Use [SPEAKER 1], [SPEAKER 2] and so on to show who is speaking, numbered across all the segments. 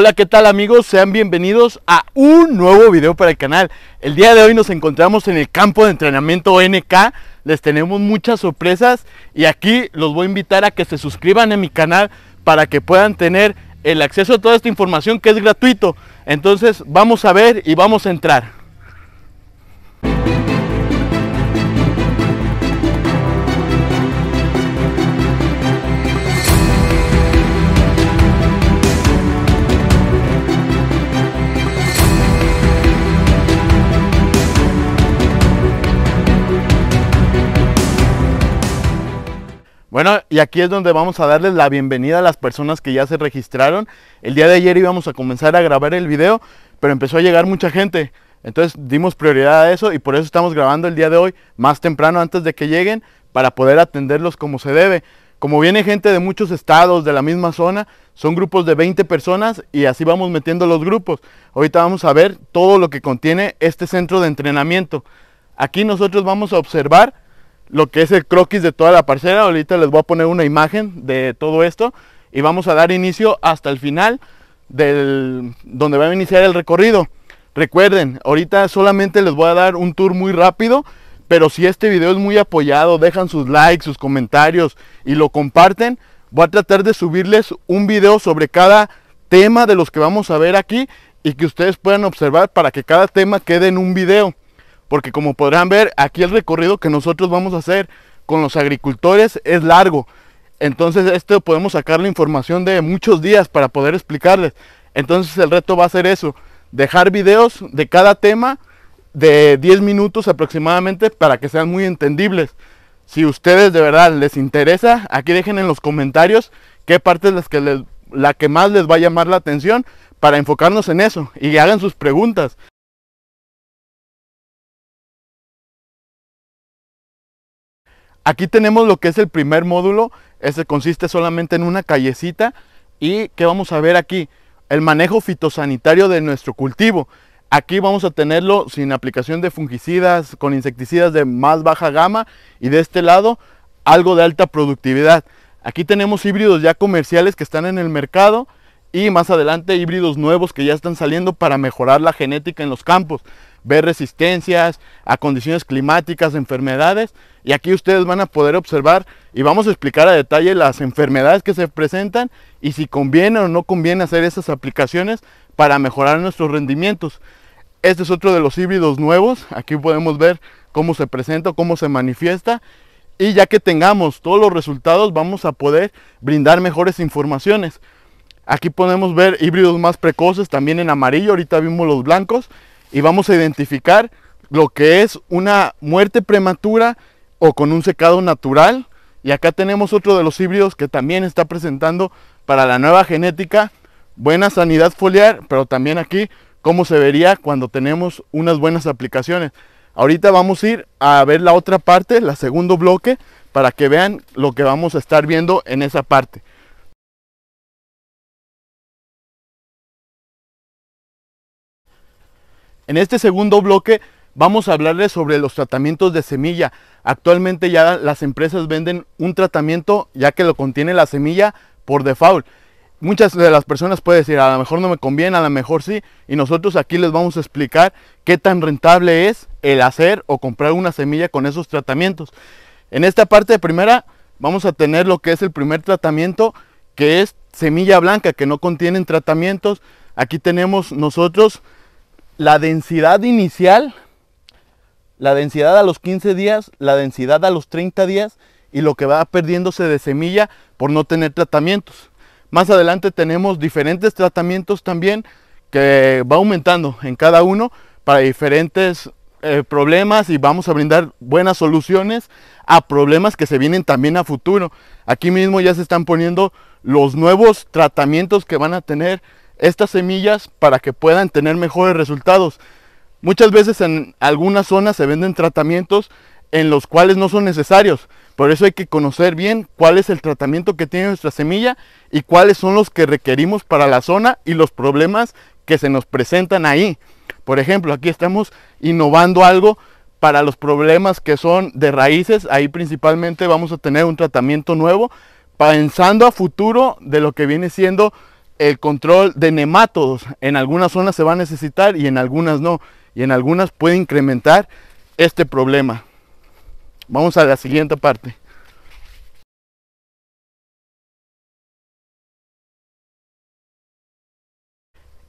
[SPEAKER 1] Hola, ¿qué tal amigos? Sean bienvenidos a un nuevo video para el canal. El día de hoy nos encontramos en el campo de entrenamiento NK. Les tenemos muchas sorpresas y aquí los voy a invitar a que se suscriban a mi canal para que puedan tener el acceso a toda esta información que es gratuito. Entonces vamos a ver y vamos a entrar. Bueno, y aquí es donde vamos a darles la bienvenida a las personas que ya se registraron. El día de ayer íbamos a comenzar a grabar el video, pero empezó a llegar mucha gente. Entonces dimos prioridad a eso y por eso estamos grabando el día de hoy más temprano antes de que lleguen para poder atenderlos como se debe. Como viene gente de muchos estados de la misma zona, son grupos de 20 personas y así vamos metiendo los grupos. Ahorita vamos a ver todo lo que contiene este centro de entrenamiento. Aquí nosotros vamos a observar lo que es el croquis de toda la parcela. Ahorita les voy a poner una imagen de todo esto y vamos a dar inicio hasta el final del donde va a iniciar el recorrido. Recuerden, ahorita solamente les voy a dar un tour muy rápido, pero si este video es muy apoyado, dejan sus likes, sus comentarios y lo comparten, voy a tratar de subirles un video sobre cada tema de los que vamos a ver aquí y que ustedes puedan observar para que cada tema quede en un video. Porque como podrán ver, aquí el recorrido que nosotros vamos a hacer con los agricultores es largo. Entonces esto podemos sacar la información de muchos días para poder explicarles. Entonces el reto va a ser eso, dejar videos de cada tema de 10 minutos aproximadamente para que sean muy entendibles. Si ustedes de verdad les interesa, aquí dejen en los comentarios qué parte es que la que más les va a llamar la atención para enfocarnos en eso y hagan sus preguntas. Aquí tenemos lo que es el primer módulo. ...ese consiste solamente en una callecita. ¿Y que vamos a ver aquí? El manejo fitosanitario de nuestro cultivo. Aquí vamos a tenerlo sin aplicación de fungicidas, con insecticidas de más baja gama. Y de este lado, algo de alta productividad. Aquí tenemos híbridos ya comerciales que están en el mercado y más adelante híbridos nuevos que ya están saliendo para mejorar la genética en los campos, ver resistencias a condiciones climáticas, enfermedades y aquí ustedes van a poder observar y vamos a explicar a detalle las enfermedades que se presentan y si conviene o no conviene hacer esas aplicaciones para mejorar nuestros rendimientos. Este es otro de los híbridos nuevos, aquí podemos ver cómo se presenta, cómo se manifiesta y ya que tengamos todos los resultados vamos a poder brindar mejores informaciones. Aquí podemos ver híbridos más precoces, también en amarillo, ahorita vimos los blancos. Y vamos a identificar lo que es una muerte prematura o con un secado natural. Y acá tenemos otro de los híbridos que también está presentando para la nueva genética. Buena sanidad foliar, pero también aquí cómo se vería cuando tenemos unas buenas aplicaciones. Ahorita vamos a ir a ver la otra parte, la segundo bloque, para que vean lo que vamos a estar viendo en esa parte. En este segundo bloque vamos a hablarles sobre los tratamientos de semilla. Actualmente ya las empresas venden un tratamiento ya que lo contiene la semilla por default. Muchas de las personas pueden decir, a lo mejor no me conviene, a lo mejor sí, y nosotros aquí les vamos a explicar qué tan rentable es el hacer o comprar una semilla con esos tratamientos. En esta parte de primera vamos a tener lo que es el primer tratamiento, que es semilla blanca, que no contienen tratamientos. Aquí tenemos nosotros la densidad inicial, la densidad a los 15 días, la densidad a los 30 días y lo que va perdiéndose de semilla por no tener tratamientos. Más adelante tenemos diferentes tratamientos también que va aumentando en cada uno para diferentes eh, problemas y vamos a brindar buenas soluciones a problemas que se vienen también a futuro. Aquí mismo ya se están poniendo los nuevos tratamientos que van a tener estas semillas para que puedan tener mejores resultados. Muchas veces en algunas zonas se venden tratamientos en los cuales no son necesarios. Por eso hay que conocer bien cuál es el tratamiento que tiene nuestra semilla y cuáles son los que requerimos para la zona y los problemas que se nos presentan ahí. Por ejemplo, aquí estamos innovando algo para los problemas que son de raíces. Ahí principalmente vamos a tener un tratamiento nuevo pensando a futuro de lo que viene siendo el control de nematodos. En algunas zonas se va a necesitar y en algunas no. Y en algunas puede incrementar este problema. Vamos a la siguiente parte.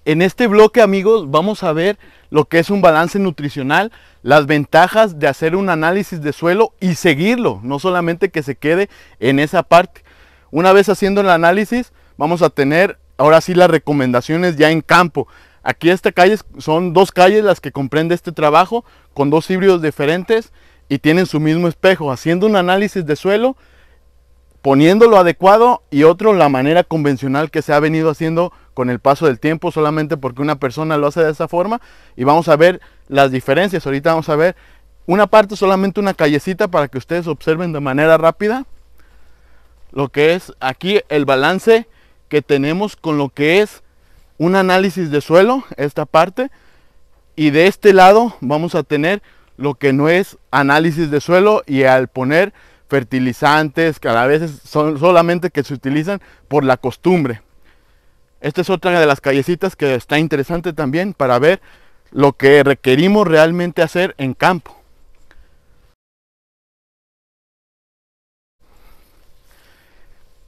[SPEAKER 1] En este bloque amigos vamos a ver lo que es un balance nutricional, las ventajas de hacer un análisis de suelo y seguirlo, no solamente que se quede en esa parte. Una vez haciendo el análisis vamos a tener ahora sí las recomendaciones ya en campo. Aquí esta calle son dos calles las que comprende este trabajo con dos híbridos diferentes y tienen su mismo espejo, haciendo un análisis de suelo, poniéndolo adecuado y otro la manera convencional que se ha venido haciendo con el paso del tiempo, solamente porque una persona lo hace de esa forma y vamos a ver las diferencias. Ahorita vamos a ver una parte solamente una callecita para que ustedes observen de manera rápida lo que es aquí el balance que tenemos con lo que es un análisis de suelo, esta parte, y de este lado vamos a tener lo que no es análisis de suelo y al poner fertilizantes que a veces son solamente que se utilizan por la costumbre. Esta es otra de las callecitas que está interesante también para ver lo que requerimos realmente hacer en campo.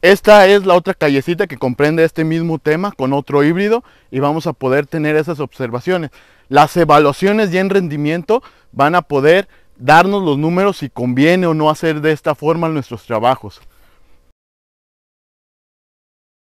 [SPEAKER 1] Esta es la otra callecita que comprende este mismo tema con otro híbrido y vamos a poder tener esas observaciones. Las evaluaciones ya en rendimiento van a poder darnos los números si conviene o no hacer de esta forma nuestros trabajos.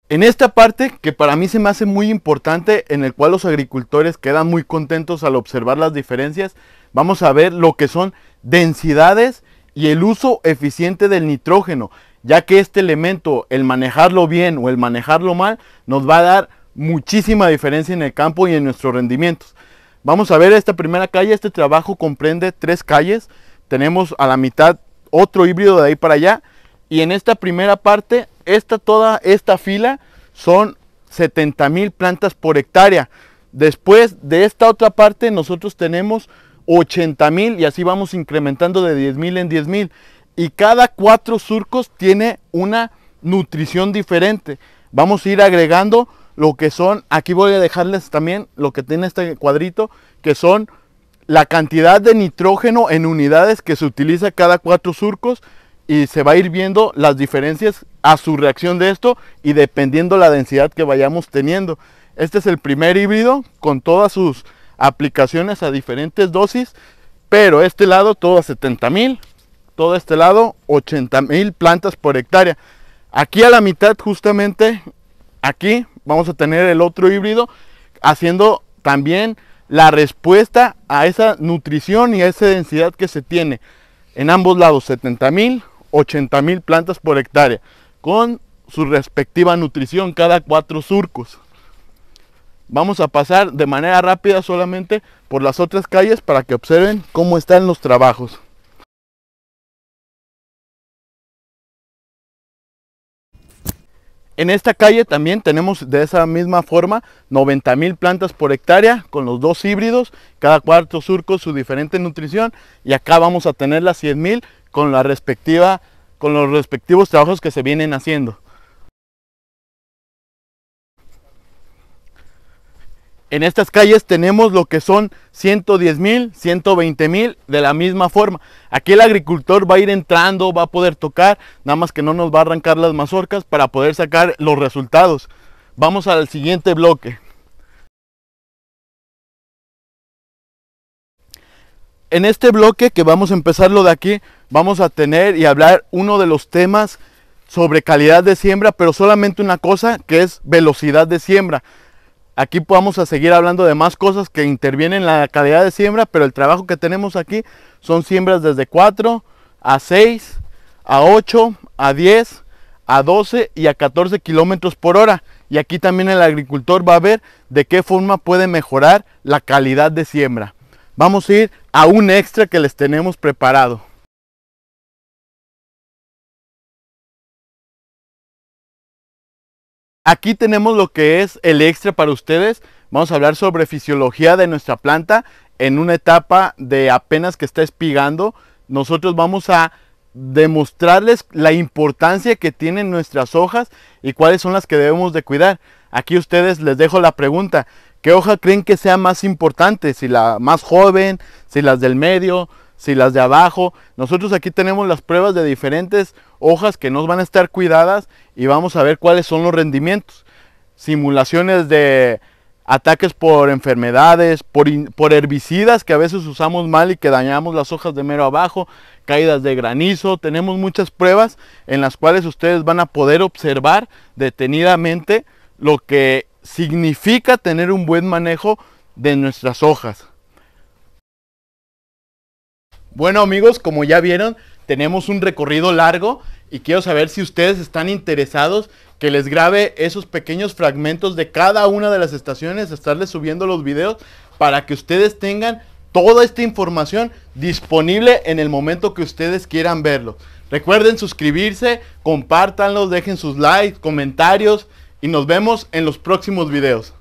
[SPEAKER 1] En esta parte que para mí se me hace muy importante, en el cual los agricultores quedan muy contentos al observar las diferencias, vamos a ver lo que son densidades y el uso eficiente del nitrógeno ya que este elemento, el manejarlo bien o el manejarlo mal, nos va a dar muchísima diferencia en el campo y en nuestros rendimientos. Vamos a ver esta primera calle, este trabajo comprende tres calles, tenemos a la mitad otro híbrido de ahí para allá y en esta primera parte, esta toda esta fila son 70 mil plantas por hectárea. Después de esta otra parte nosotros tenemos 80 mil y así vamos incrementando de 10 mil en 10 mil y cada cuatro surcos tiene una nutrición diferente. Vamos a ir agregando lo que son, aquí voy a dejarles también lo que tiene este cuadrito, que son la cantidad de nitrógeno en unidades que se utiliza cada cuatro surcos y se va a ir viendo las diferencias a su reacción de esto y dependiendo la densidad que vayamos teniendo. Este es el primer híbrido con todas sus aplicaciones a diferentes dosis, pero este lado todo a 70 mil, todo este lado 80 mil plantas por hectárea. Aquí a la mitad justamente, aquí vamos a tener el otro híbrido haciendo también la respuesta a esa nutrición y a esa densidad que se tiene en ambos lados, 70 mil, 80 mil plantas por hectárea, con su respectiva nutrición cada cuatro surcos. Vamos a pasar de manera rápida solamente por las otras calles para que observen cómo están los trabajos. En esta calle también tenemos de esa misma forma 90 mil plantas por hectárea con los dos híbridos, cada cuarto surco su diferente nutrición y acá vamos a tener las 100 mil con la respectiva con los respectivos trabajos que se vienen haciendo. en estas calles tenemos lo que son 110 mil, 120 mil de la misma forma. Aquí el agricultor va a ir entrando, va a poder tocar, nada más que no nos va a arrancar las mazorcas para poder sacar los resultados. Vamos al siguiente bloque. En este bloque que vamos a lo de aquí, vamos a tener y hablar uno de los temas sobre calidad de siembra, pero solamente una cosa que es velocidad de siembra. Aquí vamos a seguir hablando de más cosas que intervienen en la calidad de siembra, pero el trabajo que tenemos aquí son siembras desde 4 a 6, a 8, a 10, a 12 y a 14 kilómetros por hora. Y aquí también el agricultor va a ver de qué forma puede mejorar la calidad de siembra. Vamos a ir a un extra que les tenemos preparado. Aquí tenemos lo que es el extra para ustedes. Vamos a hablar sobre fisiología de nuestra planta en una etapa de apenas que está espigando. Nosotros vamos a demostrarles la importancia que tienen nuestras hojas y cuáles son las que debemos de cuidar. Aquí ustedes les dejo la pregunta. ¿Qué hoja creen que sea más importante? Si la más joven, si las del medio, si las de abajo. Nosotros aquí tenemos las pruebas de diferentes hojas que nos van a estar cuidadas y vamos a ver cuáles son los rendimientos. Simulaciones de ataques por enfermedades, por, por, herbicidas que a veces usamos mal y que dañamos las hojas de mero abajo, caídas de granizo, tenemos muchas pruebas en las cuales ustedes van a poder observar detenidamente lo que significa tener un buen manejo de nuestras hojas. Bueno amigos, como ya vieron, tenemos un recorrido largo y quiero saber si ustedes están interesados que les grabe esos pequeños fragmentos de cada una de las estaciones, estarles subiendo los videos para que ustedes tengan toda esta información disponible en el momento que ustedes quieran verlo. Recuerden suscribirse, compártanlos, dejen sus likes, comentarios y nos vemos en los próximos videos.